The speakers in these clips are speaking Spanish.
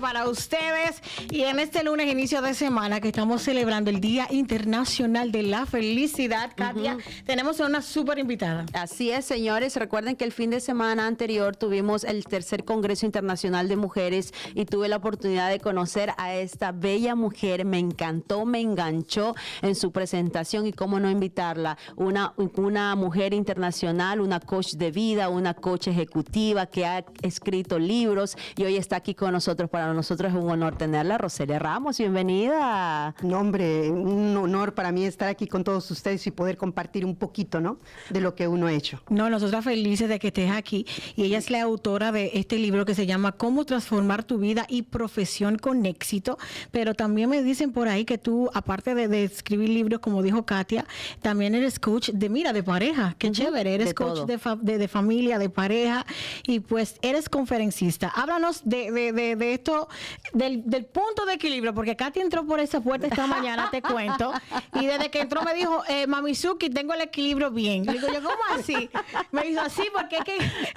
para ustedes. Y en este lunes, inicio de semana, que estamos celebrando el Día Internacional de la Felicidad, Katia, tenemos una súper invitada. Así es, señores. Recuerden que el fin de semana anterior tuvimos el tercer Congreso Internacional de Mujeres y tuve la oportunidad de conocer a esta bella mujer. Me encantó, me enganchó en su presentación y cómo no invitarla. Una, una mujer internacional, una coach de vida, una coach ejecutiva que ha escrito libros y hoy está aquí con nosotros para nosotros es un honor tenerla. Roselia Ramos, bienvenida. hombre, un honor para mí estar aquí con todos ustedes y poder compartir un poquito, ¿no? De lo que uno ha hecho. No, nosotras felices de que estés aquí. Y ella es la autora de este libro que se llama Cómo transformar tu vida y profesión con éxito. Pero también me dicen por ahí que tú, aparte de, escribir libros, como dijo Katia, también eres coach de, mira, de pareja. Qué chévere. Eres coach de, de, familia, de pareja. Y pues eres conferencista. Háblanos de, de, de esto, del, punto de equilibrio, porque Katy entró por esa puerta esta mañana, te cuento, y desde que entró me dijo, eh, Mamizuki, tengo el equilibrio bien. Le digo yo, ¿cómo así? Me dijo, así porque es que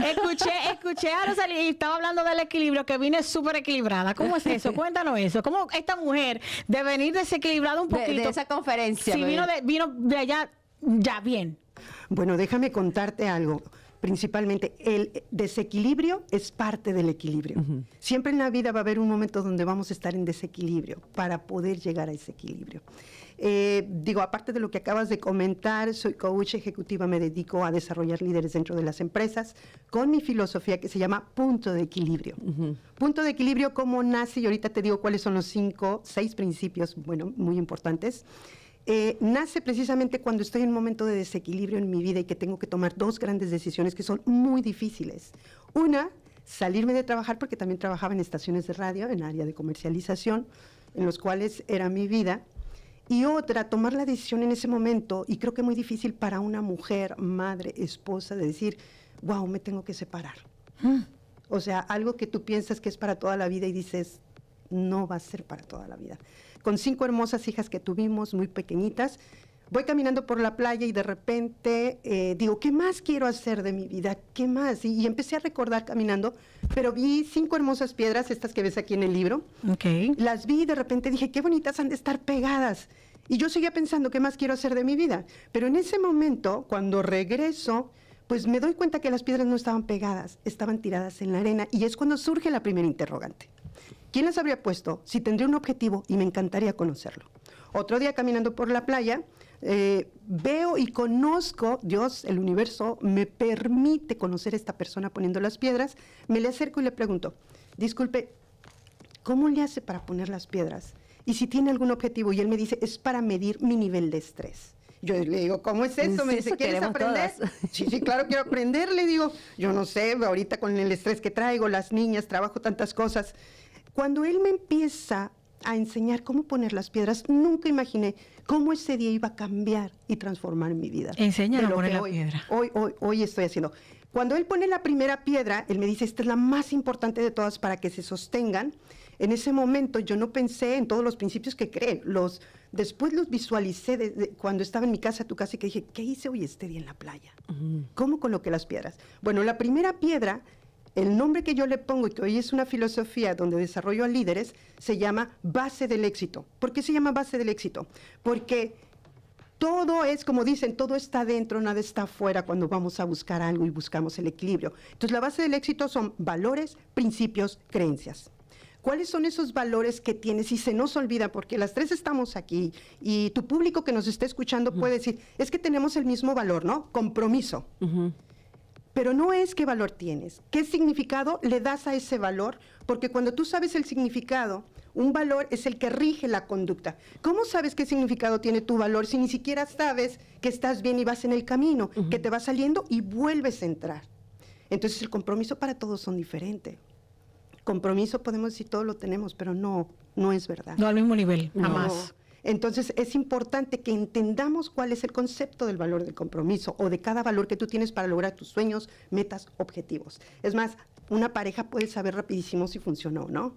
escuché, escuché a Rosalía y estaba hablando del equilibrio, que vine súper equilibrada. ¿Cómo es eso? Cuéntanos eso. ¿Cómo esta mujer, de venir desequilibrada un poquito? De, esa conferencia. Sí, vino vino de allá, ya bien. Bueno, déjame contarte algo principalmente el desequilibrio es parte del equilibrio. Siempre en la vida va a haber un momento donde vamos a estar en desequilibrio para poder llegar a ese equilibrio. Eh, digo, aparte de lo que acabas de comentar, soy coach ejecutiva, me dedico a desarrollar líderes dentro de las empresas con mi filosofía que se llama punto de equilibrio. Punto de equilibrio, ¿cómo nace? Y ahorita te digo cuáles son los cinco, seis principios, bueno, muy importantes. Eh, nace precisamente cuando estoy en un momento de desequilibrio en mi vida y que tengo que tomar dos grandes decisiones que son muy difíciles. Una, salirme de trabajar porque también trabajaba en estaciones de radio, en área de comercialización, en los cuales era mi vida. Y otra, tomar la decisión en ese momento, y creo que muy difícil para una mujer, madre, esposa, de decir, wow, me tengo que separar. Mm. O sea, algo que tú piensas que es para toda la vida y dices, no va a ser para toda la vida con cinco hermosas hijas que tuvimos, muy pequeñitas, voy caminando por la playa y de repente eh, digo, ¿qué más quiero hacer de mi vida? ¿Qué más? Y, empecé a recordar caminando, pero vi cinco hermosas piedras, estas que ves aquí en el libro. Okay. Las vi y de repente dije, qué bonitas han de estar pegadas. Y yo seguía pensando, ¿qué más quiero hacer de mi vida? Pero en ese momento, cuando regreso, pues me doy cuenta que las piedras no estaban pegadas, estaban tiradas en la arena. Y es cuando surge la primera interrogante. ¿Quién las habría puesto? Si tendría un objetivo y me encantaría conocerlo. Otro día caminando por la playa, eh, veo y conozco, Dios, el universo, me permite conocer a esta persona poniendo las piedras, me le acerco y le pregunto, disculpe, ¿cómo le hace para poner las piedras? Y si tiene algún objetivo, y él me dice, es para medir mi nivel de estrés. Yo le digo, ¿cómo es eso? Me dice, ¿quieres aprender? Sí, sí, claro, quiero aprender. Le digo, yo no sé, ahorita con el estrés que traigo, las niñas, trabajo tantas cosas. Cuando él me empieza a enseñar cómo poner las piedras, nunca imaginé cómo ese día iba a cambiar y transformar mi vida. Enseñar a poner la hoy, piedra. Hoy, hoy, hoy estoy haciendo. Cuando él pone la primera piedra, él me dice, esta es la más importante de todas para que se sostengan. En ese momento yo no pensé en todos los principios que creen. Los, después los visualicé de, cuando estaba en mi casa, tu casa, y que dije, ¿qué hice hoy este día en la playa? ¿Cómo coloqué las piedras? Bueno, la primera piedra el nombre que yo le pongo y que hoy es una filosofía donde desarrollo a líderes se llama base del éxito. ¿Por qué se llama base del éxito? Porque todo es, como dicen, todo está dentro, nada está afuera cuando vamos a buscar algo y buscamos el equilibrio. Entonces la base del éxito son valores, principios, creencias. ¿Cuáles son esos valores que tienes? Y se nos olvida, porque las tres estamos aquí y tu público que nos está escuchando puede decir, es que tenemos el mismo valor, ¿no? Compromiso pero no es qué valor tienes, qué significado le das a ese valor, porque cuando tú sabes el significado, un valor es el que rige la conducta. ¿Cómo sabes qué significado tiene tu valor si ni siquiera sabes que estás bien y vas en el camino, que te vas saliendo y vuelves a entrar? Entonces el compromiso para todos son diferentes compromiso podemos decir todos lo tenemos, pero no, no es verdad. No al mismo nivel, jamás. Entonces es importante que entendamos cuál es el concepto del valor del compromiso o de cada valor que tú tienes para lograr tus sueños, metas, objetivos. Es más, una pareja puede saber rapidísimo si funcionó o no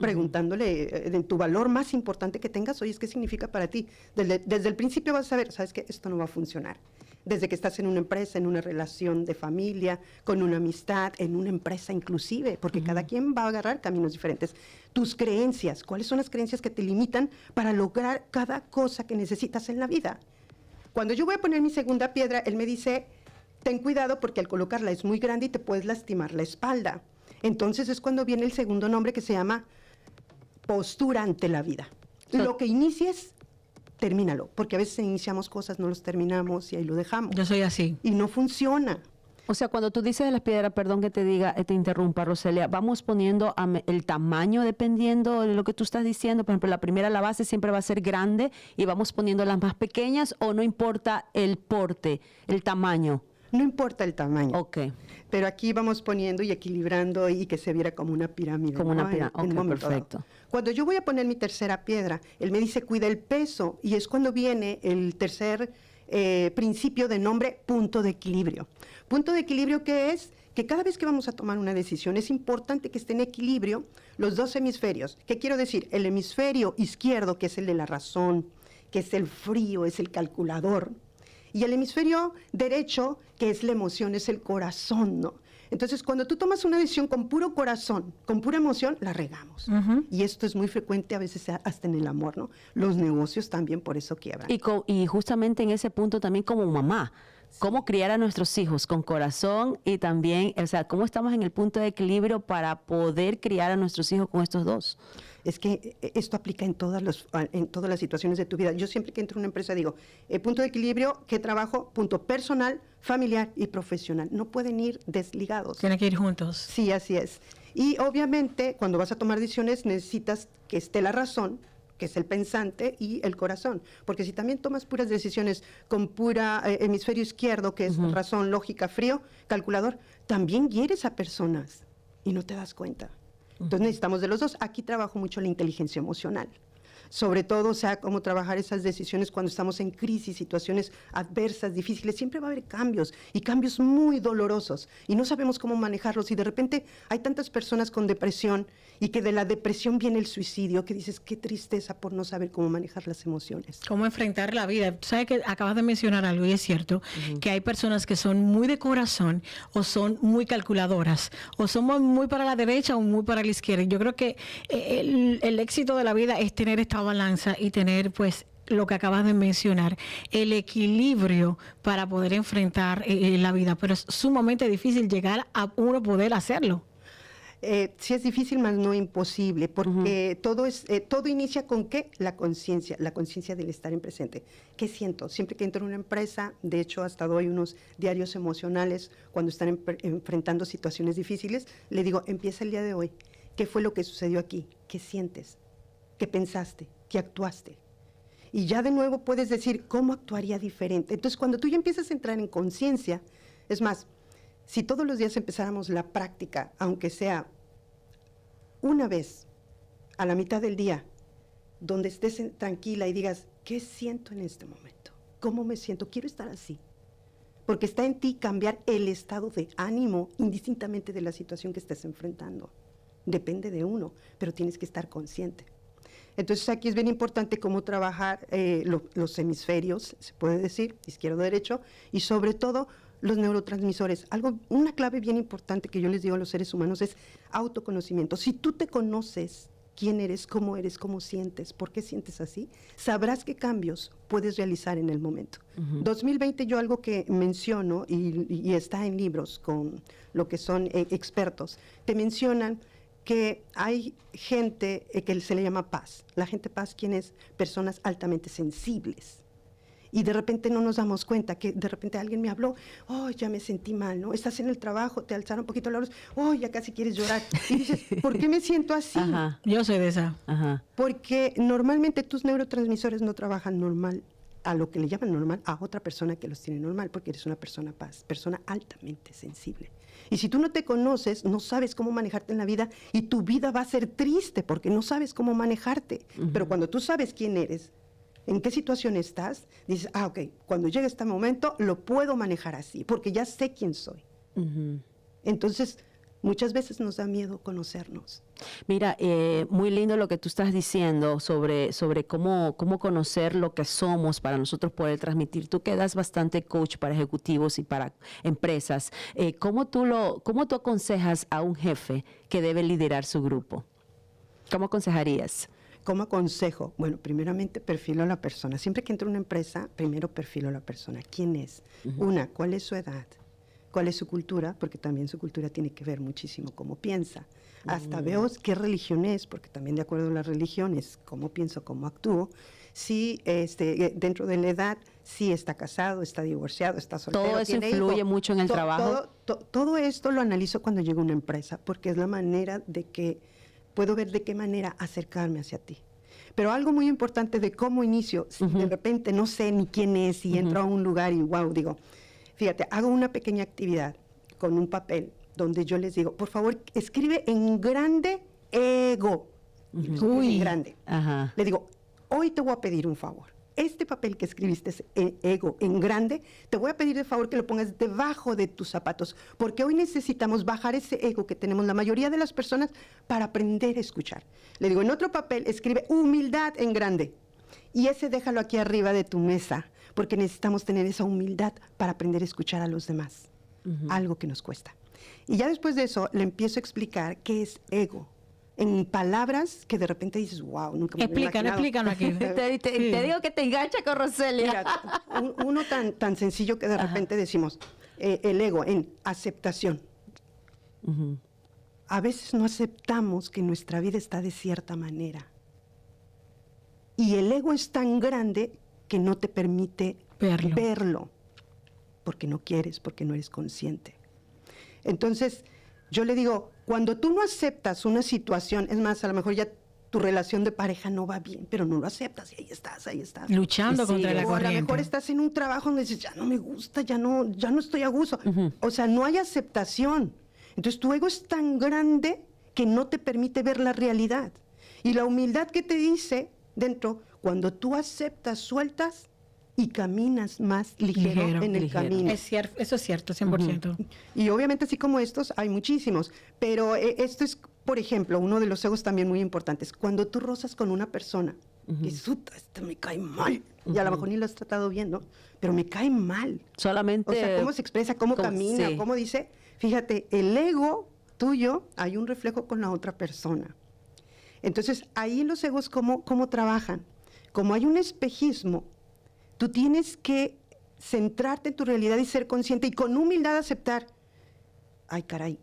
preguntándole de eh, tu valor más importante que tengas, hoy es ¿qué significa para ti? Desde, el principio vas a saber, sabes que esto no va a funcionar. Desde que estás en una empresa, en una relación de familia, con una amistad, en una empresa inclusive, porque cada quien va a agarrar caminos diferentes. Tus creencias, ¿cuáles son las creencias que te limitan para lograr cada cosa que necesitas en la vida? Cuando yo voy a poner mi segunda piedra, él me dice, ten cuidado porque al colocarla es muy grande y te puedes lastimar la espalda. Entonces es cuando viene el segundo nombre que se llama postura ante la vida. lo que inicies, termínalo, porque a veces iniciamos cosas, no los terminamos y ahí lo dejamos. Yo soy así. Y no funciona. O sea, cuando tú dices de las piedras, perdón que te diga, eh, te interrumpa, Roselia, vamos poniendo el tamaño dependiendo de lo que tú estás diciendo. Por ejemplo, la primera, la base siempre va a ser grande y vamos poniendo las más pequeñas o no importa el porte, el tamaño. No importa el tamaño. Ok. Pero aquí vamos poniendo y equilibrando y que se viera como una pirámide. Como una pirámide. perfecto. Cuando yo voy a poner mi tercera piedra, él me dice, cuida el peso, y es cuando viene el tercer eh, principio de nombre, punto de equilibrio. Punto de equilibrio que es que cada vez que vamos a tomar una decisión es importante que estén en equilibrio los dos hemisferios. ¿Qué quiero decir? El hemisferio izquierdo, que es el de la razón, que es el frío, es el calculador, y el hemisferio derecho, que es la emoción, es el corazón, ¿no? Entonces, cuando tú tomas una decisión con puro corazón, con pura emoción, la regamos. Y esto es muy frecuente a veces hasta en el amor, ¿no? Los negocios también por eso quiebran. Y, justamente en ese punto también como mamá, ¿cómo criar a nuestros hijos con corazón y también, o sea, cómo estamos en el punto de equilibrio para poder criar a nuestros hijos con estos dos? es que eh, eh, esto aplica en todas, en todas las situaciones de tu vida. Yo siempre que entro en una empresa digo, eh, punto de equilibrio, qué trabajo, punto personal, familiar y profesional. No pueden ir desligados. Tienen que ir juntos. Sí, así es. Y obviamente cuando vas a tomar decisiones necesitas que esté la razón, que es el pensante y el corazón. Porque si también tomas puras decisiones con pura hemisferio izquierdo, que es razón, lógica, frío, calculador, también hieres a personas y no te das cuenta. Entonces necesitamos de los dos. Aquí trabajo mucho la inteligencia emocional sobre todo, o sea, cómo trabajar esas decisiones cuando estamos en crisis, situaciones adversas, difíciles. Siempre va a haber cambios y cambios muy dolorosos y no sabemos cómo manejarlos. Y de repente hay tantas personas con depresión y que de la depresión viene el suicidio, que dices, qué tristeza por no saber cómo manejar las emociones. Cómo enfrentar la vida. Sabes que acabas de mencionar algo y es cierto, que hay personas que son muy de corazón o son muy calculadoras, o somos muy para la derecha o muy para la izquierda. Yo creo que eh, el éxito de la vida es tener esta balanza y tener pues lo que acabas de mencionar, el equilibrio para poder enfrentar eh, eh, la vida, pero es sumamente difícil llegar a uno poder hacerlo. Eh, sí es difícil, más no imposible, porque todo es eh, todo inicia con qué? La conciencia, la conciencia del estar en presente. ¿Qué siento? Siempre que entro en una empresa, de hecho hasta doy unos diarios emocionales cuando están enfrentando situaciones difíciles, le digo, empieza el día de hoy. ¿Qué fue lo que sucedió aquí? ¿Qué sientes? que pensaste, que actuaste. Y ya de nuevo puedes decir, ¿cómo actuaría diferente? Entonces, cuando tú ya empiezas a entrar en conciencia, es más, si todos los días empezáramos la práctica, aunque sea una vez a la mitad del día, donde estés tranquila y digas, ¿qué siento en este momento? ¿Cómo me siento? Quiero estar así. Porque está en ti cambiar el estado de ánimo indistintamente de la situación que estés enfrentando. Depende de uno, pero tienes que estar consciente. Entonces aquí es bien importante cómo trabajar eh, los hemisferios, se puede decir, izquierdo-derecho, y sobre todo los neurotransmisores. Algo, una clave bien importante que yo les digo a los seres humanos es autoconocimiento. Si tú te conoces quién eres, cómo eres, cómo sientes, por qué sientes así, sabrás qué cambios puedes realizar en el momento. 2020 yo algo que menciono y, está en libros con lo que son eh, expertos, te mencionan que hay gente eh, que se le llama paz. La gente paz, quien es personas altamente sensibles. Y de repente no nos damos cuenta que de repente alguien me habló, oh, ya me sentí mal, ¿no? Estás en el trabajo, te alzaron un poquito los voz, oh, ya casi quieres llorar. ¿por qué me siento así? yo soy de esa. Porque normalmente tus neurotransmisores no trabajan normal a lo que le llaman normal a otra persona que los tiene normal, porque eres una persona paz, persona altamente sensible. Y si tú no te conoces, no sabes cómo manejarte en la vida y tu vida va a ser triste porque no sabes cómo manejarte. Pero cuando tú sabes quién eres, en qué situación estás, dices, ah, ok, cuando llegue este momento lo puedo manejar así porque ya sé quién soy. Entonces, muchas veces nos da miedo conocernos. Mira, eh, muy lindo lo que tú estás diciendo sobre, cómo, conocer lo que somos para nosotros poder transmitir. Tú quedas bastante coach para ejecutivos y para empresas. Eh, ¿cómo, tú lo, tú aconsejas a un jefe que debe liderar su grupo? ¿Cómo aconsejarías? ¿Cómo aconsejo? Bueno, primeramente perfilo a la persona. Siempre que entro a una empresa, primero perfilo a la persona. ¿Quién es? Una, ¿cuál es su edad? cuál es su cultura, porque también su cultura tiene que ver muchísimo cómo piensa. Hasta mm. veo qué religión es, porque también de acuerdo a las religiones, cómo pienso, cómo actúo. Si este, eh, dentro de la edad, si está casado, está divorciado, está soltero. Todo eso influye mucho en el trabajo. Todo, esto lo analizo cuando llego a una empresa, porque es la manera de que puedo ver de qué manera acercarme hacia ti. Pero algo muy importante de cómo inicio, de repente no sé ni quién es y entro a un lugar y wow, digo, Fíjate, hago una pequeña actividad con un papel donde yo les digo, por favor, escribe en grande ego. muy grande. Le digo, hoy te voy a pedir un favor. Este papel que escribiste es eh, ego en grande, te voy a pedir de favor que lo pongas debajo de tus zapatos, porque hoy necesitamos bajar ese ego que tenemos la mayoría de las personas para aprender a escuchar. Le digo, en otro papel escribe humildad en grande. Y ese déjalo aquí arriba de tu mesa, porque necesitamos tener esa humildad para aprender a escuchar a los demás, algo que nos cuesta. Y ya después de eso le empiezo a explicar qué es ego, en palabras que de repente dices, wow, nunca me Explican, explícanos aquí. te, digo que te engancha con Roselia. Mira, uno tan, sencillo que de repente decimos, eh, el ego en aceptación. A veces no aceptamos que nuestra vida está de cierta manera. Y el ego es tan grande que no te permite verlo, porque no quieres, porque no eres consciente. Entonces, yo le digo, cuando tú no aceptas una situación, es más, a lo mejor ya tu relación de pareja no va bien, pero no lo aceptas y ahí estás, ahí estás. Luchando contra la corriente. O a lo mejor estás en un trabajo donde dices, ya no me gusta, ya no, ya no estoy a gusto. O sea, no hay aceptación. Entonces tu ego es tan grande que no te permite ver la realidad. Y la humildad que te dice dentro, cuando tú aceptas, sueltas y caminas más ligero, en el camino. cierto, eso es cierto, 100%. Y obviamente así como estos hay muchísimos, pero eh, esto es, por ejemplo, uno de los egos también muy importantes. Cuando tú rozas con una persona, este me cae mal, y a lo mejor ni lo has tratado bien, ¿no? Pero me cae mal. Solamente... O sea, cómo se expresa, cómo camina, cómo dice. Fíjate, el ego tuyo hay un reflejo con la otra persona. Entonces, ahí los egos, ¿cómo, cómo trabajan? Como hay un espejismo, tú tienes que centrarte en tu realidad y ser consciente y con humildad aceptar, ay caray,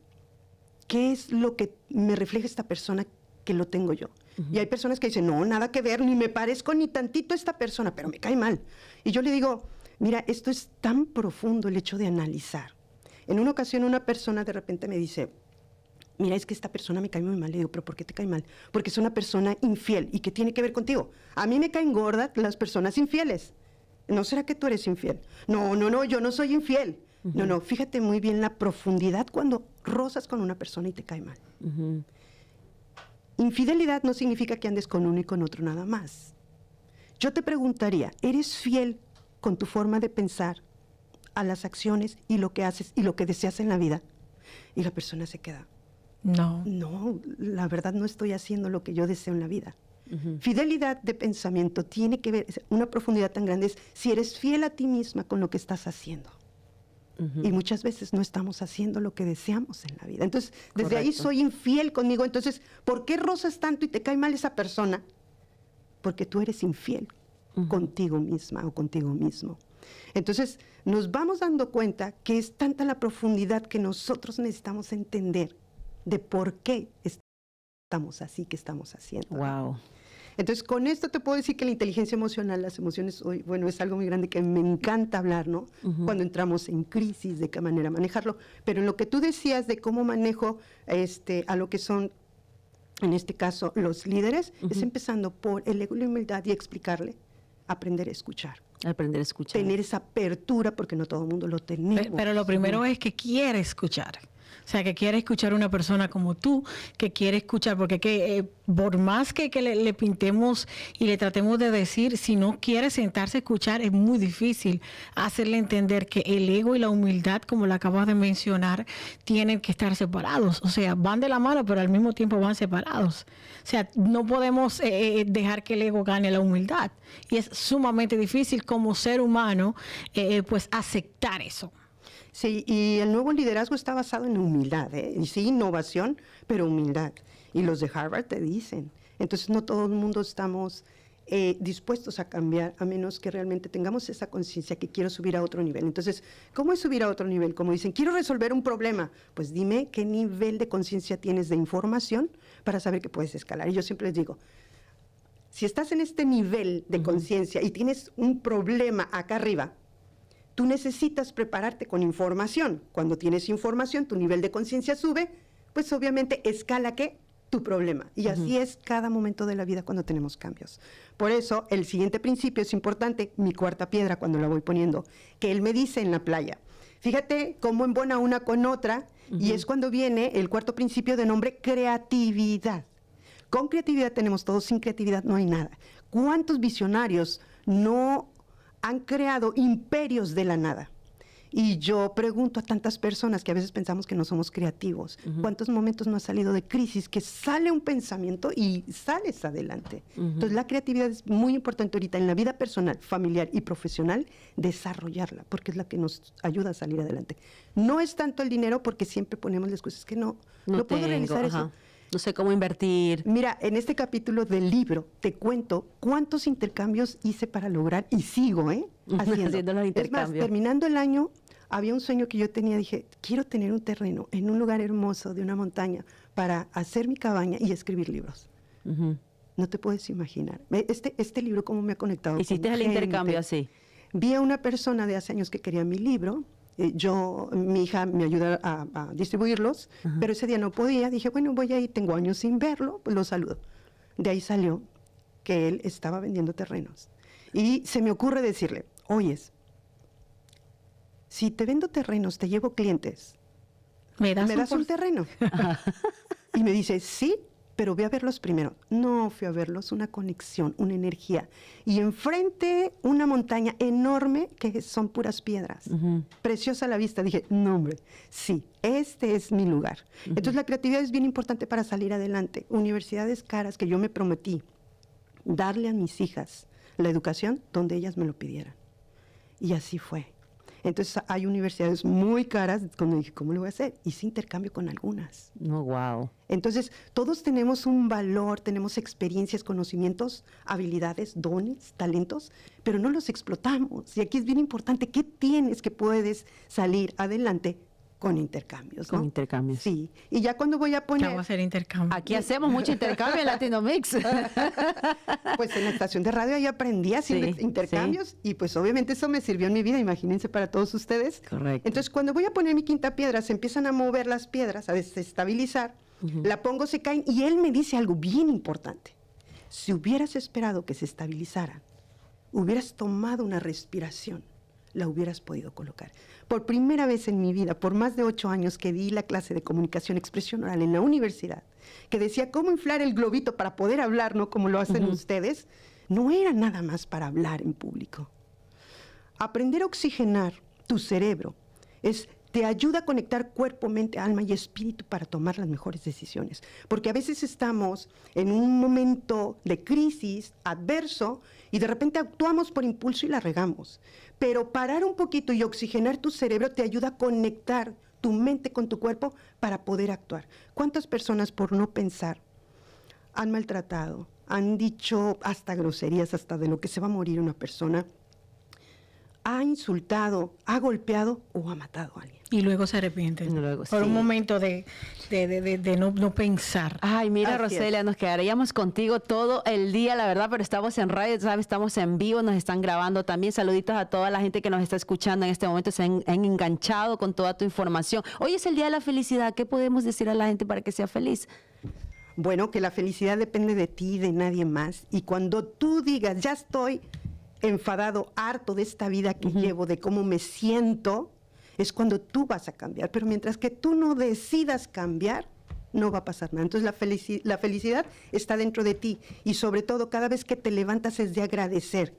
¿qué es lo que me refleja esta persona que lo tengo yo? Y hay personas que dicen, no, nada que ver, ni me parezco ni tantito a esta persona, pero me cae mal. Y yo le digo, mira, esto es tan profundo el hecho de analizar. En una ocasión una persona de repente me dice, mira, es que esta persona me cae muy mal. Le digo, pero ¿por qué te cae mal? Porque es una persona infiel. ¿Y qué tiene que ver contigo? A mí me caen gordas las personas infieles. ¿No será que tú eres infiel? No, no, no, yo no soy infiel. No, no, fíjate muy bien la profundidad cuando rozas con una persona y te cae mal. Infidelidad no significa que andes con uno y con otro nada más. Yo te preguntaría, ¿eres fiel con tu forma de pensar a las acciones y lo que haces y lo que deseas en la vida? Y la persona se queda. No. No, la verdad no estoy haciendo lo que yo deseo en la vida. Fidelidad de pensamiento tiene que ver, una profundidad tan grande es si eres fiel a ti misma con lo que estás haciendo. Y muchas veces no estamos haciendo lo que deseamos en la vida. Entonces, desde ahí soy infiel conmigo. Entonces, ¿por qué rozas tanto y te cae mal esa persona? Porque tú eres infiel contigo misma o contigo mismo. Entonces, nos vamos dando cuenta que es tanta la profundidad que nosotros necesitamos entender de por qué estamos así que estamos haciendo. Wow. Entonces, con esto te puedo decir que la inteligencia emocional, las emociones, hoy, bueno, es algo muy grande que me encanta hablar, ¿no? Cuando entramos en crisis, de qué manera manejarlo. Pero lo que tú decías de cómo manejo este, a lo que son, en este caso, los líderes, es empezando por el la humildad y explicarle, aprender a escuchar. Aprender a escuchar. Tener esa apertura, porque no todo el mundo lo tiene. Pero, lo primero es que quiere escuchar. O sea, que quiere escuchar una persona como tú, que quiere escuchar, porque que, eh, por más que, le, pintemos y le tratemos de decir, si no quiere sentarse a escuchar, es muy difícil hacerle entender que el ego y la humildad, como la acabas de mencionar, tienen que estar separados. O sea, van de la mano, pero al mismo tiempo van separados. O sea, no podemos eh, eh, dejar que el ego gane la humildad. Y es sumamente difícil como ser humano, pues, aceptar eso. Sí, y el nuevo liderazgo está basado en humildad, ¿eh? y sí, innovación, pero humildad. Y los de Harvard te dicen. Entonces no todo el mundo estamos eh, dispuestos a cambiar a menos que realmente tengamos esa conciencia que quiero subir a otro nivel. Entonces, ¿cómo es subir a otro nivel? Como dicen, quiero resolver un problema. Pues dime qué nivel de conciencia tienes de información para saber que puedes escalar. Y yo siempre les digo, si estás en este nivel de conciencia y tienes un problema acá arriba, Tú necesitas prepararte con información. Cuando tienes información, tu nivel de conciencia sube, pues obviamente escala que tu problema. Y así es cada momento de la vida cuando tenemos cambios. Por eso, el siguiente principio es importante, mi cuarta piedra cuando la voy poniendo, que él me dice en la playa. Fíjate cómo embona una con otra y es cuando viene el cuarto principio de nombre creatividad. Con creatividad tenemos todo, sin creatividad no hay nada. ¿Cuántos visionarios no han creado imperios de la nada. Y yo pregunto a tantas personas que a veces pensamos que no somos creativos, ¿cuántos momentos no ha salido de crisis que sale un pensamiento y sales adelante? Entonces la creatividad es muy importante ahorita en la vida personal, familiar y profesional, desarrollarla, porque es la que nos ayuda a salir adelante. No es tanto el dinero porque siempre ponemos las cosas que no, no, puedo realizar eso no sé cómo invertir. Mira, en este capítulo del libro te cuento cuántos intercambios hice para lograr y sigo, ¿eh? Haciendo, los intercambios. Es más, terminando el año, había un sueño que yo tenía, dije, quiero tener un terreno en un lugar hermoso de una montaña para hacer mi cabaña y escribir libros. No te puedes imaginar. Este, este libro, cómo me ha conectado. Hiciste el intercambio así. Vi a una persona de hace años que quería mi libro, eh, yo, mi hija me ayuda a, distribuirlos, pero ese día no podía, dije, bueno, voy ahí, tengo años sin verlo, pues lo saludo. De ahí salió que él estaba vendiendo terrenos. Y se me ocurre decirle, oyes, si te vendo terrenos, te llevo clientes, ¿me das, un, terreno? Y me dice, sí, pero voy a verlos primero. No, fui a verlos, una conexión, una energía. Y enfrente una montaña enorme que son puras piedras. Preciosa la vista. Dije, no, hombre, sí, este es mi lugar. Entonces la creatividad es bien importante para salir adelante. Universidades caras que yo me prometí darle a mis hijas la educación donde ellas me lo pidieran. Y así fue. Entonces hay universidades muy caras, cuando dije, ¿cómo lo voy a hacer? y Hice intercambio con algunas. No, wow. Entonces, todos tenemos un valor, tenemos experiencias, conocimientos, habilidades, dones, talentos, pero no los explotamos. Y aquí es bien importante, ¿qué tienes que puedes salir adelante con intercambios. Con intercambios. Sí. Y ya cuando voy a poner. a hacer intercambio. Aquí hacemos mucho intercambio en Mix pues en la estación de radio ahí aprendí haciendo hacer intercambios y pues obviamente eso me sirvió en mi vida, imagínense para todos ustedes. Correcto. Entonces cuando voy a poner mi quinta piedra, se empiezan a mover las piedras, a desestabilizar, la pongo, se caen y él me dice algo bien importante. Si hubieras esperado que se estabilizara hubieras tomado una respiración la hubieras podido colocar. Por primera vez en mi vida, por más de ocho años que di la clase de comunicación expresión oral en la universidad, que decía cómo inflar el globito para poder hablar, ¿no? Como lo hacen ustedes, no era nada más para hablar en público. Aprender a oxigenar tu cerebro es te ayuda a conectar cuerpo, mente, alma y espíritu para tomar las mejores decisiones. Porque a veces estamos en un momento de crisis adverso y de repente actuamos por impulso y la regamos. Pero parar un poquito y oxigenar tu cerebro te ayuda a conectar tu mente con tu cuerpo para poder actuar. ¿Cuántas personas por no pensar han maltratado, han dicho hasta groserías, hasta de lo que se va a morir una persona, ha insultado, ha golpeado o ha matado a alguien? Y luego se arrepienten. Por un momento de, no, pensar. Ay, mira, Roselia, nos quedaríamos contigo todo el día, la verdad, pero estamos en radio, ¿sabes? estamos en vivo, nos están grabando también. Saluditos a toda la gente que nos está escuchando en este momento, se han, enganchado con toda tu información. Hoy es el Día de la Felicidad. ¿Qué podemos decir a la gente para que sea feliz? Bueno, que la felicidad depende de ti, de nadie más. Y cuando tú digas, ya estoy enfadado, harto de esta vida que llevo, de cómo me siento, es cuando tú vas a cambiar. Pero mientras que tú no decidas cambiar, no va a pasar nada. Entonces la, felicidad está dentro de ti y sobre todo cada vez que te levantas es de agradecer.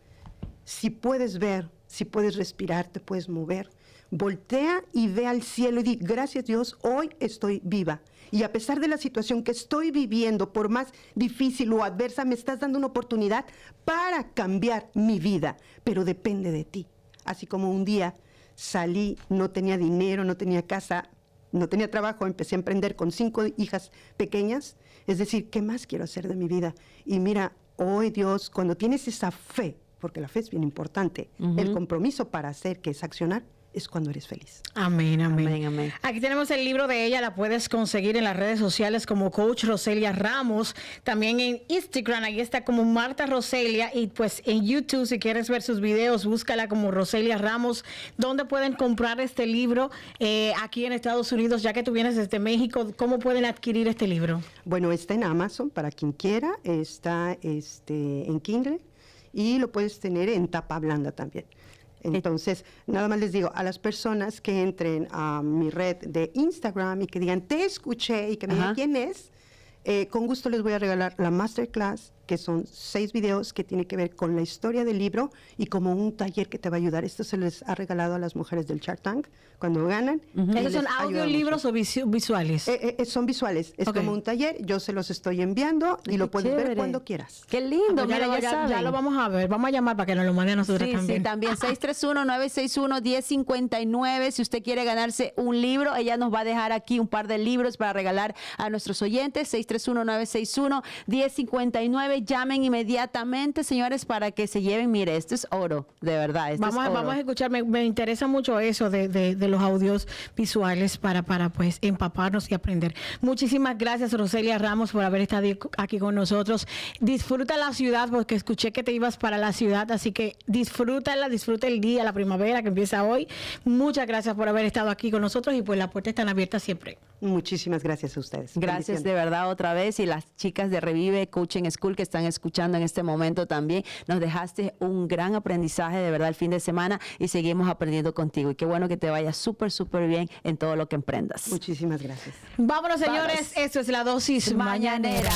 Si puedes ver, si puedes respirar, te puedes mover, voltea y ve al cielo y di, gracias Dios, hoy estoy viva. Y a pesar de la situación que estoy viviendo, por más difícil o adversa, me estás dando una oportunidad para cambiar mi vida, pero depende de ti. Así como un día salí, no tenía dinero, no tenía casa, no tenía trabajo, empecé a emprender con cinco hijas pequeñas, es decir, ¿qué más quiero hacer de mi vida? Y mira, hoy Dios, cuando tienes esa fe, porque la fe es bien importante, el compromiso para hacer, que es accionar, es cuando eres feliz. Amén, amén, amén. Aquí tenemos el libro de ella, la puedes conseguir en las redes sociales como Coach Roselia Ramos, también en Instagram, ahí está como Marta Roselia y pues en YouTube si quieres ver sus videos, búscala como Roselia Ramos, Dónde pueden comprar este libro eh, aquí en Estados Unidos, ya que tú vienes desde México, ¿cómo pueden adquirir este libro? Bueno, está en Amazon para quien quiera, está este, en Kindle y lo puedes tener en tapa blanda también. Entonces, nada más les digo a las personas que entren a mi red de Instagram y que digan, te escuché y que me digan quién es, eh, con gusto les voy a regalar la masterclass que son seis videos que tienen que ver con la historia del libro y como un taller que te va a ayudar. Esto se les ha regalado a las mujeres del Shark Tank cuando ganan. Estos son audiolibros o visuales? Eh, eh, son visuales. Es como un taller, yo se los estoy enviando y lo puedes ver cuando quieras. Qué lindo, ah, pues mira, ya, lo vamos a ver. Vamos a llamar para que nos lo mande a nosotros sí, también. Sí, también 631-961-1059. Si usted quiere ganarse un libro, ella nos va a dejar aquí un par de libros para regalar a nuestros oyentes. 631-961-1059 llamen inmediatamente, señores, para que se lleven. Mire, esto es oro, de verdad. vamos, vamos a escuchar, me, interesa mucho eso de, de, los audios visuales para, para pues empaparnos y aprender. Muchísimas gracias, Roselia Ramos, por haber estado aquí con nosotros. Disfruta la ciudad, porque escuché que te ibas para la ciudad, así que disfrútala, disfruta el día, la primavera que empieza hoy. Muchas gracias por haber estado aquí con nosotros y pues la puerta están abiertas siempre. Muchísimas gracias a ustedes. Gracias de verdad otra vez y las chicas de Revive Coaching School que están escuchando en este momento también. Nos dejaste un gran aprendizaje de verdad el fin de semana y seguimos aprendiendo contigo. Y qué bueno que te vaya súper, súper bien en todo lo que emprendas. Muchísimas gracias. Vámonos, señores. Esto es la dosis mañanera.